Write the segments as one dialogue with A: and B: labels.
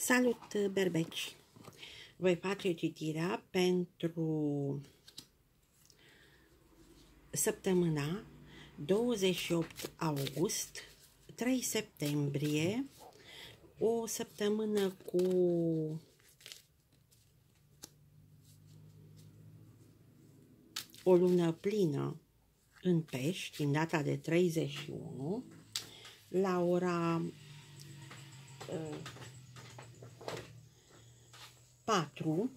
A: Salut, berbeci! Voi face citirea pentru săptămâna 28 august, 3 septembrie, o săptămână cu o lună plină în pești, în data de 31, la ora uh, 4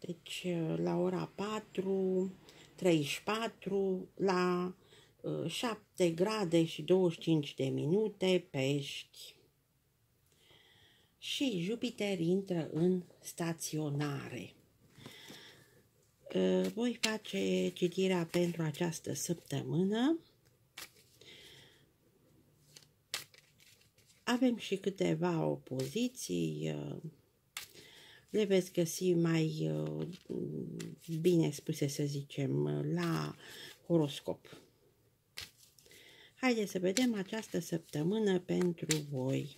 A: Deci uh, la ora 4, 34, la 7 uh, grade și 25 de minute pești. Și Jupiter intră în staționare. Uh, voi face citirea pentru această săptămână. Avem și câteva opoziții, uh, le veți găsi mai uh, bine spuse, să zicem, la horoscop. Haideți să vedem această săptămână pentru voi.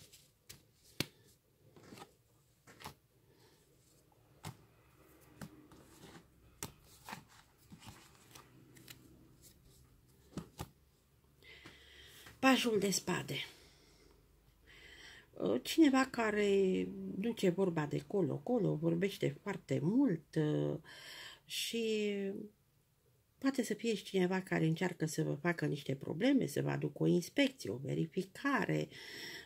A: Pașul de spade cineva care duce vorba de colo-colo, vorbește foarte mult uh, și poate să fie și cineva care încearcă să vă facă niște probleme, să vă aducă o inspecție, o verificare.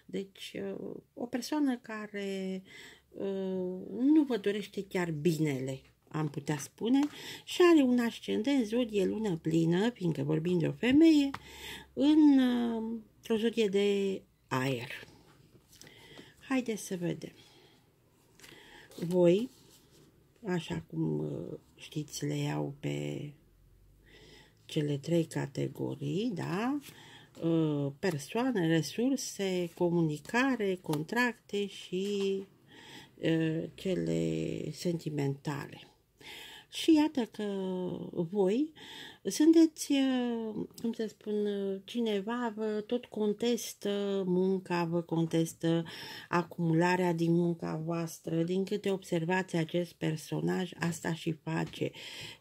A: Deci, uh, o persoană care uh, nu vă dorește chiar binele, am putea spune, și are un ascendent zodie lună plină, fiindcă vorbim de o femeie, în, o zodie de aer. Haideți să vedem. Voi, așa cum uh, știți, le iau pe cele trei categorii, da? Uh, persoane, resurse, comunicare, contracte și uh, cele sentimentale. Și iată că voi sunteți, uh, cum să spun, uh, cineva vă tot contestă munca, vă contestă acumularea din munca voastră. Din câte observați acest personaj, asta și face.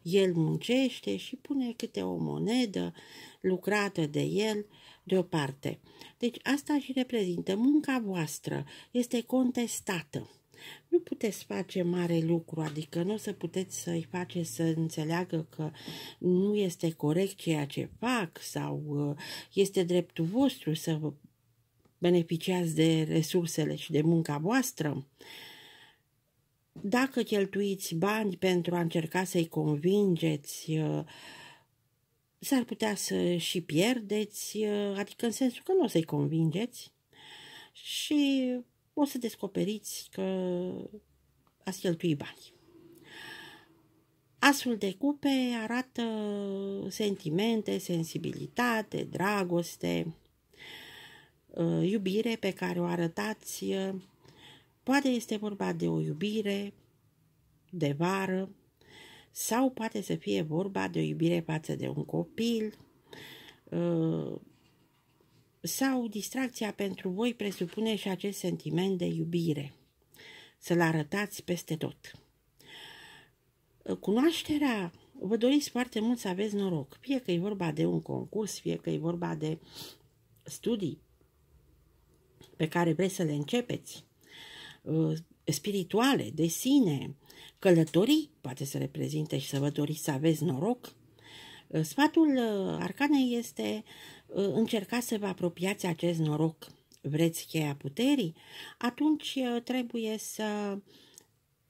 A: El muncește și pune câte o monedă lucrată de el deoparte. Deci asta și reprezintă munca voastră. Este contestată. Nu puteți face mare lucru, adică nu o să puteți să-i face să înțeleagă că nu este corect ceea ce fac sau uh, este dreptul vostru să beneficiați de resursele și de munca voastră. Dacă cheltuiți bani pentru a încerca să-i convingeți, uh, s-ar putea să și pierdeți, uh, adică în sensul că nu o să-i convingeți și o să descoperiți că ați cheltui bani. Astfel de cupe arată sentimente, sensibilitate, dragoste, uh, iubire pe care o arătați. Uh, poate este vorba de o iubire de vară sau poate să fie vorba de o iubire față de un copil, uh, sau distracția pentru voi presupune și acest sentiment de iubire. Să-l arătați peste tot. Cunoașterea, vă doriți foarte mult să aveți noroc, fie că e vorba de un concurs, fie că e vorba de studii pe care vreți să le începeți, uh, spirituale, de sine, călătorii, poate să reprezinte și să vă doriți să aveți noroc, Uh, sfatul uh, arcanei este uh, încercați să vă apropiați acest noroc. Vreți cheia puterii? Atunci trebuie să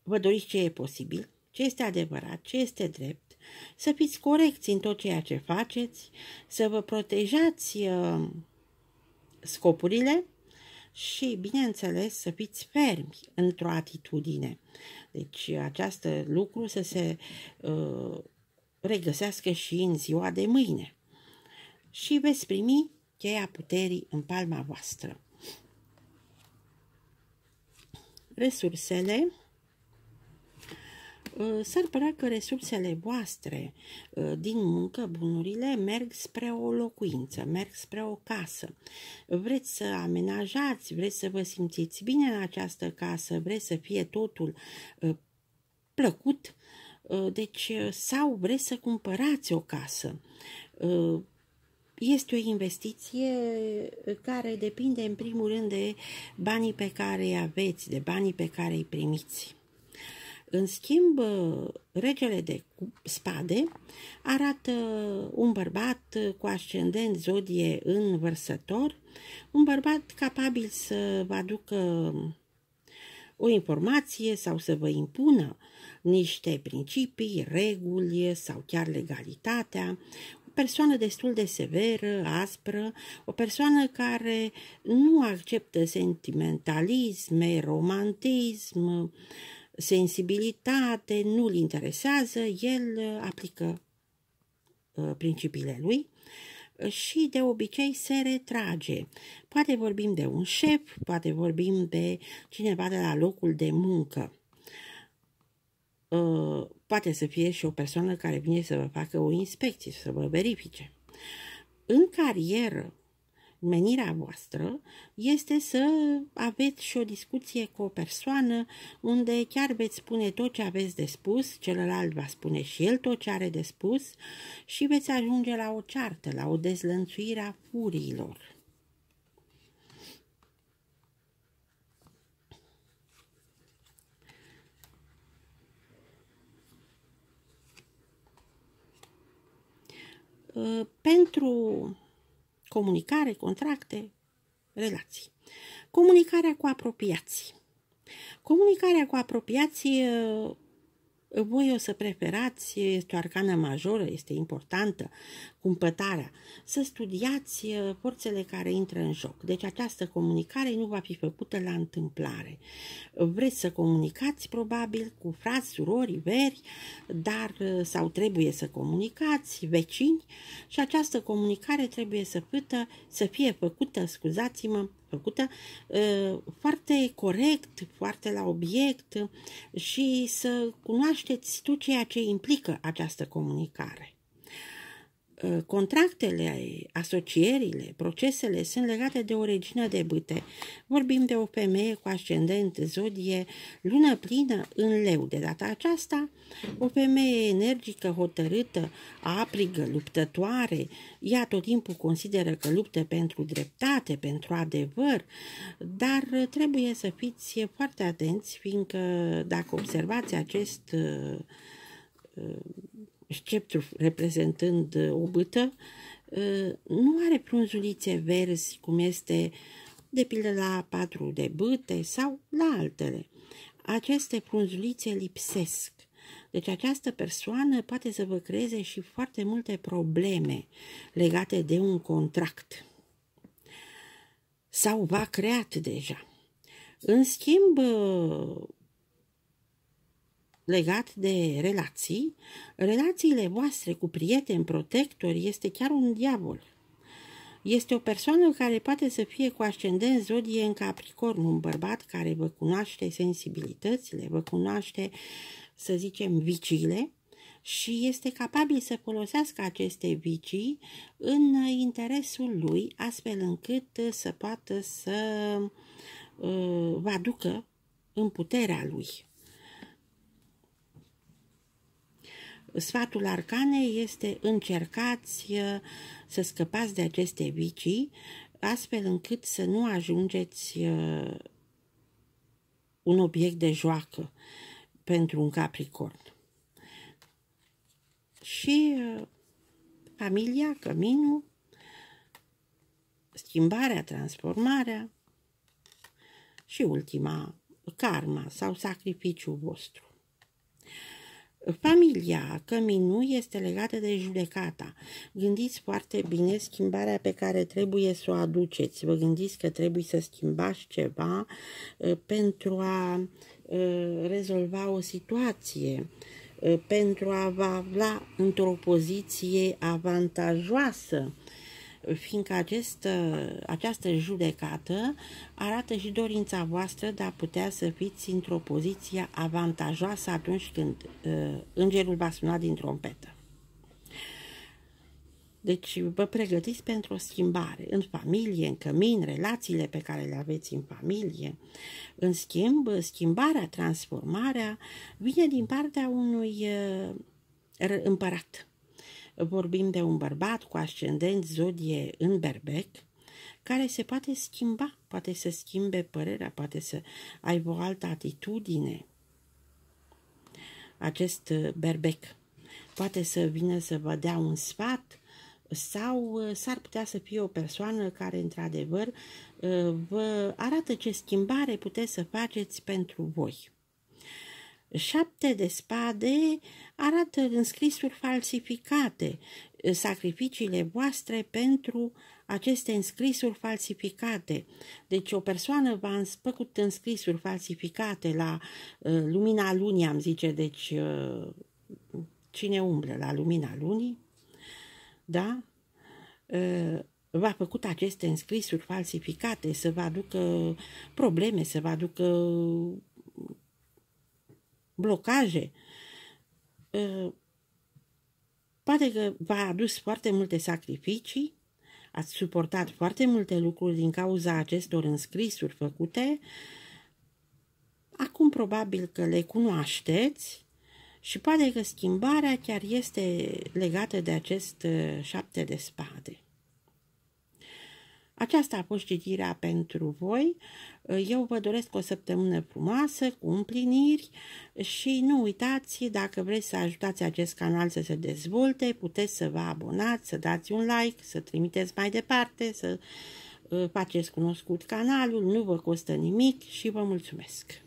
A: vă doriți ce e posibil, ce este adevărat, ce este drept, să fiți corecți în tot ceea ce faceți, să vă protejați scopurile și, bineînțeles, să fiți fermi într-o atitudine. Deci, acest lucru să se uh, regăsească și în ziua de mâine. Și veți primi cheia puterii în palma voastră. Resursele uh, S-ar părea că resursele voastre uh, din muncă, bunurile, merg spre o locuință, merg spre o casă. Vreți să amenajați, vreți să vă simțiți bine în această casă, vreți să fie totul uh, plăcut, Uh, deci, uh, sau vreți să cumpărați o casă. Uh, este o investiție care depinde în primul rând de banii pe care îi aveți, de banii pe care îi primiți. În schimb, regele de spade arată un bărbat cu ascendent zodie în vărsător, un bărbat capabil să vă aducă o informație sau să vă impună niște principii, reguli sau chiar legalitatea, o persoană destul de severă, aspră, o persoană care nu acceptă sentimentalisme, romantism, sensibilitate, nu-l interesează, el aplică uh, principiile lui și de obicei se retrage. Poate vorbim de un șef, poate vorbim de cineva de la locul de muncă. Uh, poate să fie și o persoană care vine să vă facă o inspecție, să vă verifice. În carieră, menirea voastră este să aveți și o discuție cu o persoană unde chiar veți spune tot ce aveți de spus, celălalt va spune și el tot ce are de spus și veți ajunge la o ceartă, la o dezlănțuire a furiilor. Pentru comunicare, contracte, relații. Comunicarea cu apropiații. Comunicarea cu apropiații voi o să preferați, este o arcană majoră, este importantă cumpătarea, să studiați uh, forțele care intră în joc. Deci această comunicare nu va fi făcută la întâmplare. Vreți să comunicați probabil cu frați, surori, veri, dar uh, sau trebuie să comunicați vecini și această comunicare trebuie să, fâtă, să fie făcută, scuzați-mă, făcută uh, foarte corect, foarte la obiect și să cunoașteți tot ceea ce implică această comunicare. Ă, contractele, asocierile, procesele sunt legate de o regină de bâte. Vorbim de o femeie cu ascendent, zodie, lună plină în leu. De data aceasta, o femeie energică, hotărâtă, aprigă, luptătoare, ea tot timpul consideră că luptă pentru dreptate, pentru adevăr, dar trebuie să fiți foarte atenți, fiindcă dacă observați acest uh, uh, sceptru reprezentând uh, o bâtă, uh, nu are prunzulițe verzi, cum este de pildă la patru de bâte sau la altele. Aceste prunzulițe lipsesc. Deci această persoană poate să vă creeze și foarte multe probleme legate de un contract. Sau va creat deja. În schimb, uh, legat de relații, relațiile voastre cu prieteni, protectori, este chiar un diavol. Este o persoană care poate să fie cu ascendent zodie în Capricorn, un bărbat care vă cunoaște sensibilitățile, vă cunoaște, să zicem, viciile și este capabil să folosească aceste vicii în interesul lui, astfel încât să poată să uh, vă aducă în puterea lui. Sfatul Arcanei este încercați eh, să scăpați de aceste vicii, astfel încât să nu ajungeți eh, un obiect de joacă pentru un capricorn. Și eh, familia, căminul, schimbarea, transformarea și ultima, karma sau sacrificiul vostru. Familia Căminu este legată de judecata. Gândiți foarte bine schimbarea pe care trebuie să o aduceți. Vă gândiți că trebuie să schimbați ceva uh, pentru a uh, rezolva o situație, uh, pentru a vă avla într-o poziție avantajoasă fiindcă acest, uh, această judecată arată și dorința voastră de a putea să fiți într-o poziție avantajoasă atunci când uh, îngerul va suna din trompetă. Deci vă pregătiți pentru o schimbare în familie, în cămin, relațiile pe care le aveți în familie. În schimb, schimbarea, transformarea vine din partea unui uh, împărat Vorbim de un bărbat cu ascendent zodie în berbec, care se poate schimba, poate să schimbe părerea, poate să aibă o altă atitudine. Acest uh, berbec poate să vină să vă dea un sfat sau uh, s-ar putea să fie o persoană care, într-adevăr, uh, vă arată ce schimbare puteți să faceți pentru voi. Șapte de spade arată scrisuri falsificate, eh, sacrificiile voastre pentru aceste înscrisuri falsificate. Deci o persoană va înspăcut înscrisuri falsificate la uh, lumina lunii, am zice, deci uh, cine umblă la lumina lunii, da? Uh, va făcut aceste înscrisuri falsificate, să vă aducă probleme, să vă aducă blocaje, ă, poate că v-a adus foarte multe sacrificii, ați suportat foarte multe lucruri din cauza acestor înscrisuri făcute, acum probabil că le cunoașteți și poate că schimbarea chiar este legată de acest ă, șapte de spade. Aceasta a fost citirea pentru voi. Eu vă doresc o săptămână frumoasă, cu împliniri și nu uitați, dacă vreți să ajutați acest canal să se dezvolte, puteți să vă abonați, să dați un like, să trimiteți mai departe, să uh, faceți cunoscut canalul, nu vă costă nimic și vă mulțumesc!